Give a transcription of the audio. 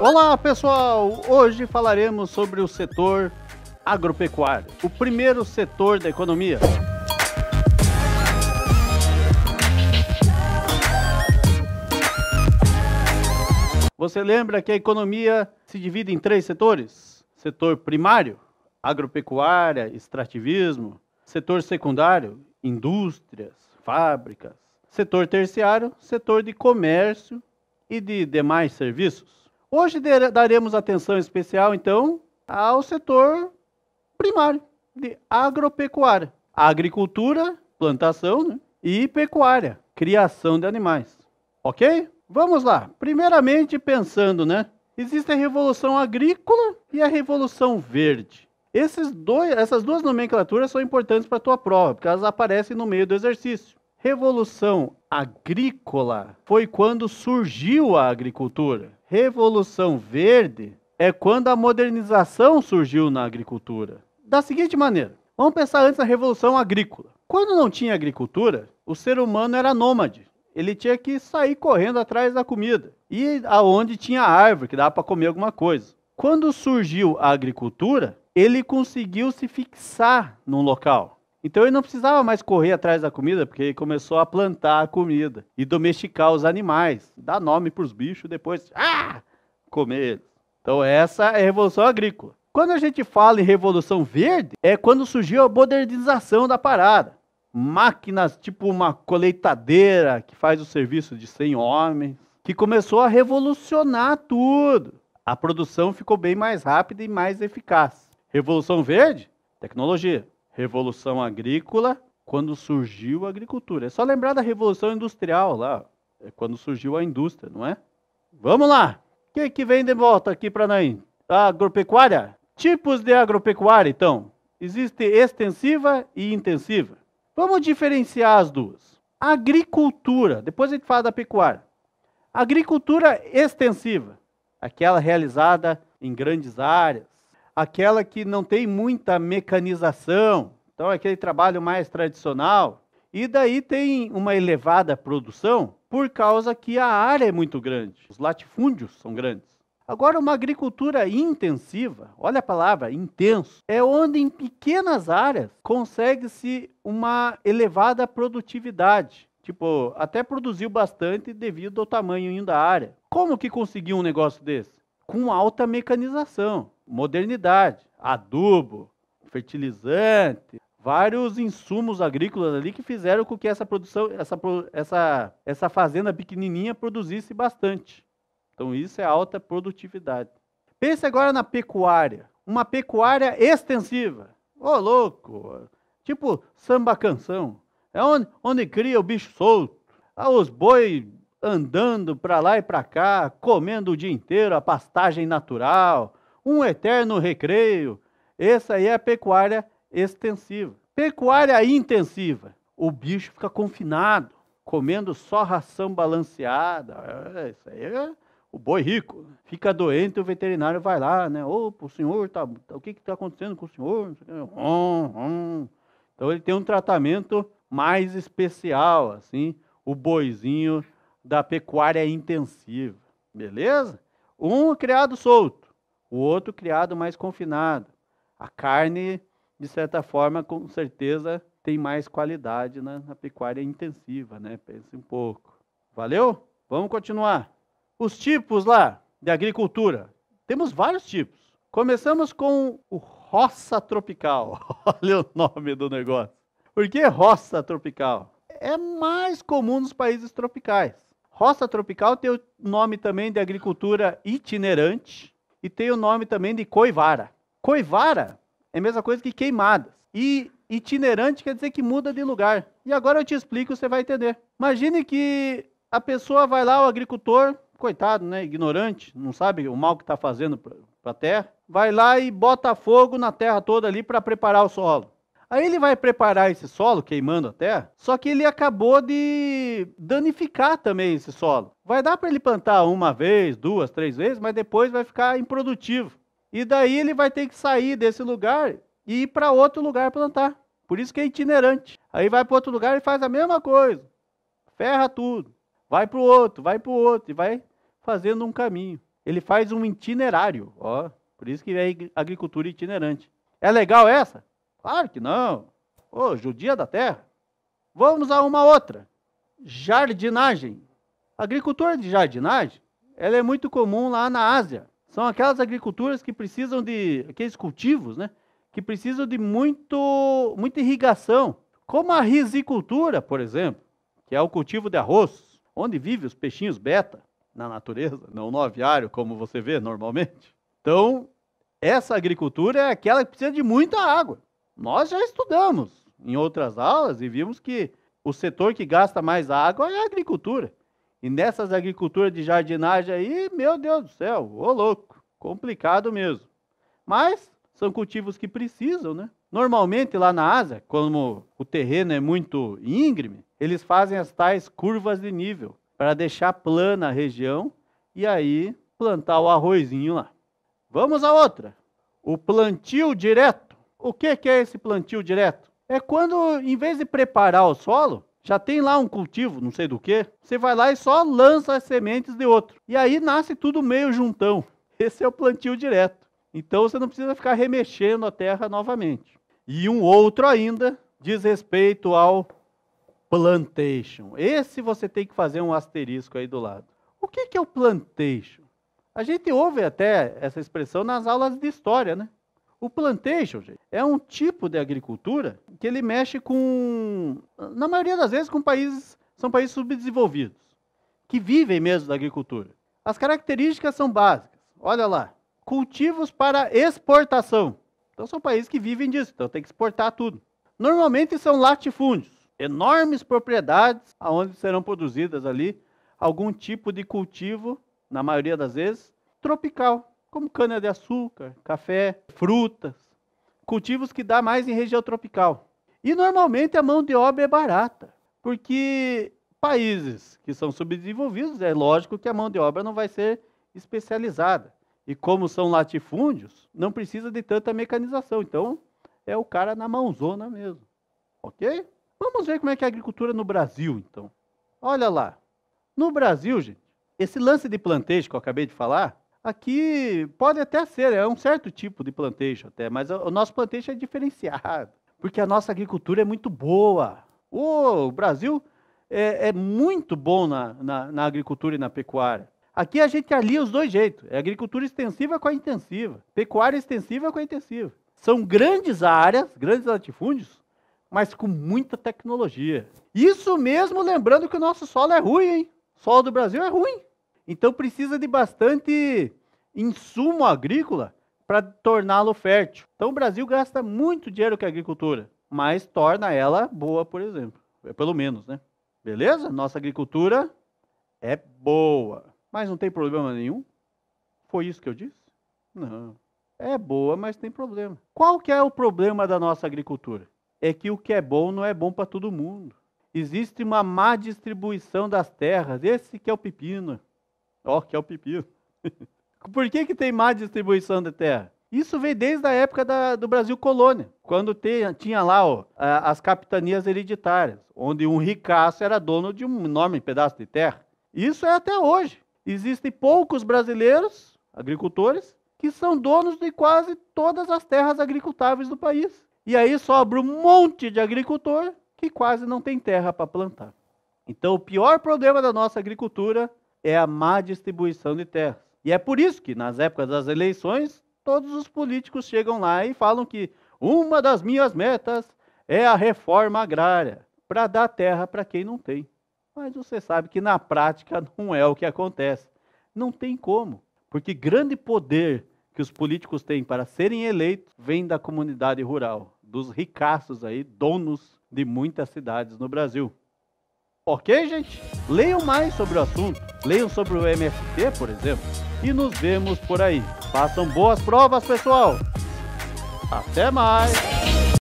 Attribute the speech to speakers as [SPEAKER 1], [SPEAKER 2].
[SPEAKER 1] Olá, pessoal! Hoje falaremos sobre o setor agropecuário, o primeiro setor da economia. Você lembra que a economia se divide em três setores: setor primário, agropecuária, extrativismo, setor secundário, indústrias, fábricas, setor terciário, setor de comércio e de demais serviços. Hoje daremos atenção especial, então, ao setor primário de agropecuária, agricultura, plantação né? e pecuária, criação de animais. Ok? Vamos lá. Primeiramente, pensando, né? Existe a Revolução Agrícola e a Revolução Verde. Esses dois, essas duas nomenclaturas são importantes para a tua prova, porque elas aparecem no meio do exercício. Revolução Agrícola foi quando surgiu a agricultura Revolução Verde é quando a modernização surgiu na agricultura. Da seguinte maneira, vamos pensar antes da Revolução Agrícola. Quando não tinha agricultura, o ser humano era nômade. Ele tinha que sair correndo atrás da comida e aonde tinha árvore que dava para comer alguma coisa. Quando surgiu a agricultura, ele conseguiu se fixar num local. Então ele não precisava mais correr atrás da comida, porque ele começou a plantar a comida e domesticar os animais, dar nome para os bichos, depois ah, comer eles. Então essa é a revolução agrícola. Quando a gente fala em revolução verde, é quando surgiu a modernização da parada. Máquinas tipo uma colheitadeira que faz o serviço de 100 homens, que começou a revolucionar tudo. A produção ficou bem mais rápida e mais eficaz. Revolução verde? Tecnologia. Revolução Agrícola, quando surgiu a agricultura. É só lembrar da Revolução Industrial lá, é quando surgiu a indústria, não é? Vamos lá! O que, que vem de volta aqui para A Agropecuária? Tipos de agropecuária, então. Existe extensiva e intensiva. Vamos diferenciar as duas. Agricultura, depois a gente fala da pecuária. Agricultura extensiva, aquela realizada em grandes áreas, aquela que não tem muita mecanização, então, aquele trabalho mais tradicional. E daí tem uma elevada produção por causa que a área é muito grande, os latifúndios são grandes. Agora, uma agricultura intensiva, olha a palavra, intenso, é onde em pequenas áreas consegue-se uma elevada produtividade. Tipo, até produziu bastante devido ao tamanho da área. Como que conseguiu um negócio desse? Com alta mecanização, modernidade, adubo, fertilizante, vários insumos agrícolas ali que fizeram com que essa produção, essa, essa, essa fazenda pequenininha produzisse bastante. Então isso é alta produtividade. Pense agora na pecuária, uma pecuária extensiva. Ô, oh, louco! Tipo samba canção. É onde, onde cria o bicho solto. Ah, os bois andando para lá e para cá, comendo o dia inteiro a pastagem natural, um eterno recreio. Essa aí é a pecuária extensiva. Pecuária intensiva, o bicho fica confinado, comendo só ração balanceada. É, isso aí é o boi rico. Fica doente, o veterinário vai lá, né? o senhor, tá, tá o que está acontecendo com o senhor? Hum, hum. Então ele tem um tratamento mais especial, assim, o boizinho da pecuária intensiva. Beleza? Um criado solto, o outro criado mais confinado. A carne de certa forma, com certeza, tem mais qualidade na, né, na pecuária intensiva, né? Pense um pouco. Valeu? Vamos continuar. Os tipos lá de agricultura. Temos vários tipos. Começamos com o roça tropical. Olha o nome do negócio. Por que roça tropical? É mais comum nos países tropicais. Roça tropical tem o nome também de agricultura itinerante e tem o nome também de coivara. Coivara é a mesma coisa que queimadas. E itinerante quer dizer que muda de lugar. E agora eu te explico, você vai entender. Imagine que a pessoa vai lá, o agricultor, coitado, né, ignorante, não sabe o mal que está fazendo para a terra, vai lá e bota fogo na terra toda ali para preparar o solo. Aí ele vai preparar esse solo, queimando a terra, só que ele acabou de danificar também esse solo. Vai dar para ele plantar uma vez, duas, três vezes, mas depois vai ficar improdutivo. E daí ele vai ter que sair desse lugar e ir para outro lugar plantar. Por isso que é itinerante. Aí vai para outro lugar e faz a mesma coisa. Ferra tudo. Vai para o outro, vai para o outro e vai fazendo um caminho. Ele faz um itinerário, ó. Por isso que é agricultura itinerante. É legal essa? Claro que não. Ô, oh, judia da terra. Vamos a uma outra. Jardinagem. Agricultura de jardinagem, ela é muito comum lá na Ásia são aquelas agriculturas que precisam de aqueles cultivos, né? Que precisam de muito muita irrigação, como a risicultura, por exemplo, que é o cultivo de arroz, onde vivem os peixinhos beta na natureza, não no aviário como você vê normalmente. Então, essa agricultura é aquela que precisa de muita água. Nós já estudamos em outras aulas e vimos que o setor que gasta mais água é a agricultura. E nessas agriculturas de jardinagem aí, meu Deus do céu, ô louco, complicado mesmo. Mas são cultivos que precisam, né? Normalmente lá na Ásia, como o terreno é muito íngreme, eles fazem as tais curvas de nível para deixar plana a região e aí plantar o arrozinho lá. Vamos a outra. O plantio direto. O que, que é esse plantio direto? É quando, em vez de preparar o solo, já tem lá um cultivo, não sei do que, você vai lá e só lança as sementes de outro. E aí nasce tudo meio juntão. Esse é o plantio direto. Então você não precisa ficar remexendo a terra novamente. E um outro ainda diz respeito ao plantation. Esse você tem que fazer um asterisco aí do lado. O que, que é o plantation? A gente ouve até essa expressão nas aulas de história, né? O plantation, gente, é um tipo de agricultura que ele mexe com, na maioria das vezes, com países, são países subdesenvolvidos, que vivem mesmo da agricultura. As características são básicas. Olha lá, cultivos para exportação. Então são países que vivem disso, então tem que exportar tudo. Normalmente são latifúndios, enormes propriedades aonde serão produzidas ali algum tipo de cultivo, na maioria das vezes, tropical como cana-de-açúcar, café, frutas, cultivos que dá mais em região tropical. E normalmente a mão de obra é barata, porque países que são subdesenvolvidos, é lógico que a mão de obra não vai ser especializada. E como são latifúndios, não precisa de tanta mecanização. Então, é o cara na mãozona mesmo. Ok? Vamos ver como é que é a agricultura no Brasil, então. Olha lá. No Brasil, gente, esse lance de plantejo que eu acabei de falar, Aqui pode até ser, é um certo tipo de plantation até, mas o nosso plantation é diferenciado, porque a nossa agricultura é muito boa. o Brasil é, é muito bom na, na, na agricultura e na pecuária. Aqui a gente alia os dois jeitos. É agricultura extensiva com a intensiva. Pecuária extensiva com a intensiva. São grandes áreas, grandes latifúndios, mas com muita tecnologia. Isso mesmo lembrando que o nosso solo é ruim, hein? O solo do Brasil é ruim. Então precisa de bastante insumo agrícola para torná-lo fértil. Então o Brasil gasta muito dinheiro com a agricultura, mas torna ela boa, por exemplo. É, pelo menos, né? Beleza? Nossa agricultura é boa, mas não tem problema nenhum. Foi isso que eu disse? Não. É boa, mas tem problema. Qual que é o problema da nossa agricultura? É que o que é bom não é bom para todo mundo. Existe uma má distribuição das terras. Esse que é o pepino. Ó, oh, que é o pepino. Por que, que tem má distribuição de terra? Isso vem desde a época da, do Brasil colônia, quando te, tinha lá ó, as capitanias hereditárias, onde um ricaço era dono de um enorme pedaço de terra. Isso é até hoje. Existem poucos brasileiros, agricultores, que são donos de quase todas as terras agricultáveis do país. E aí sobra um monte de agricultor que quase não tem terra para plantar. Então, o pior problema da nossa agricultura é a má distribuição de terras. E é por isso que, nas épocas das eleições, todos os políticos chegam lá e falam que uma das minhas metas é a reforma agrária para dar terra para quem não tem. Mas você sabe que na prática não é o que acontece. Não tem como, porque grande poder que os políticos têm para serem eleitos vem da comunidade rural, dos ricaços aí, donos de muitas cidades no Brasil. Ok, gente? Leiam mais sobre o assunto. Leiam sobre o MFT, por exemplo e nos vemos por aí. Façam boas provas, pessoal! Até mais!